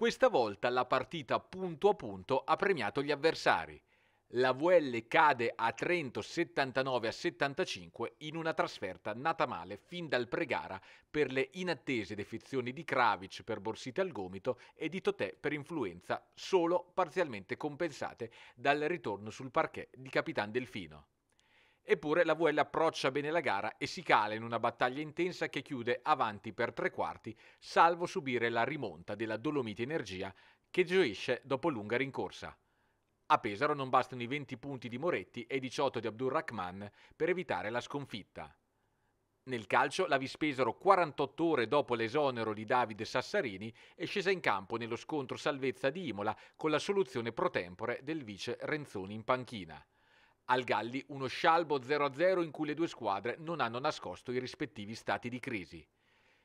Questa volta la partita punto a punto ha premiato gli avversari. La VL cade a Trento 79 a 75 in una trasferta nata male fin dal pre-gara per le inattese defezioni di Kravic per borsite al gomito e di Totè per influenza, solo parzialmente compensate dal ritorno sul parquet di Capitan Delfino. Eppure la VL approccia bene la gara e si cala in una battaglia intensa che chiude avanti per tre quarti, salvo subire la rimonta della Dolomiti Energia che gioisce dopo lunga rincorsa. A Pesaro non bastano i 20 punti di Moretti e i 18 di Abdurrahman per evitare la sconfitta. Nel calcio la Vispesaro 48 ore dopo l'esonero di Davide Sassarini è scesa in campo nello scontro salvezza di Imola con la soluzione pro tempore del vice Renzoni in panchina. Al Galli uno scialbo 0-0 in cui le due squadre non hanno nascosto i rispettivi stati di crisi.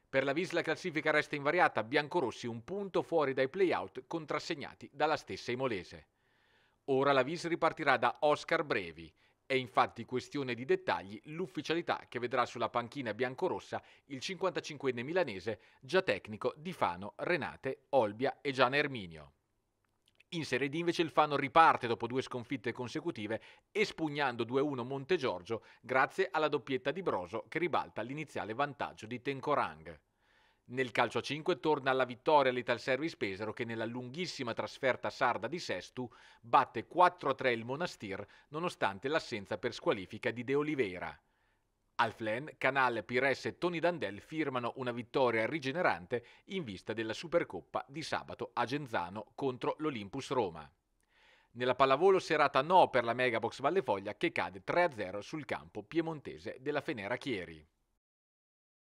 Per la Vis la classifica resta invariata, biancorossi un punto fuori dai playout contrassegnati dalla stessa Imolese. Ora la Vis ripartirà da Oscar Brevi. È infatti questione di dettagli l'ufficialità che vedrà sulla panchina biancorossa il 55enne milanese, già tecnico di Fano, Renate, Olbia e Gian Erminio. In Serie D invece il Fano riparte dopo due sconfitte consecutive, espugnando 2-1 Montegiorgio grazie alla doppietta di Broso che ribalta l'iniziale vantaggio di Tenkorang. Nel calcio a 5 torna alla vittoria l'Italservice Pesaro che nella lunghissima trasferta sarda di Sestu batte 4-3 il Monastir nonostante l'assenza per squalifica di De Oliveira. Al Flen, Canal, Pires e Tony Dandel firmano una vittoria rigenerante in vista della Supercoppa di sabato a Genzano contro l'Olympus Roma. Nella pallavolo serata no per la Megabox Vallefoglia che cade 3-0 sul campo piemontese della Fenera Chieri.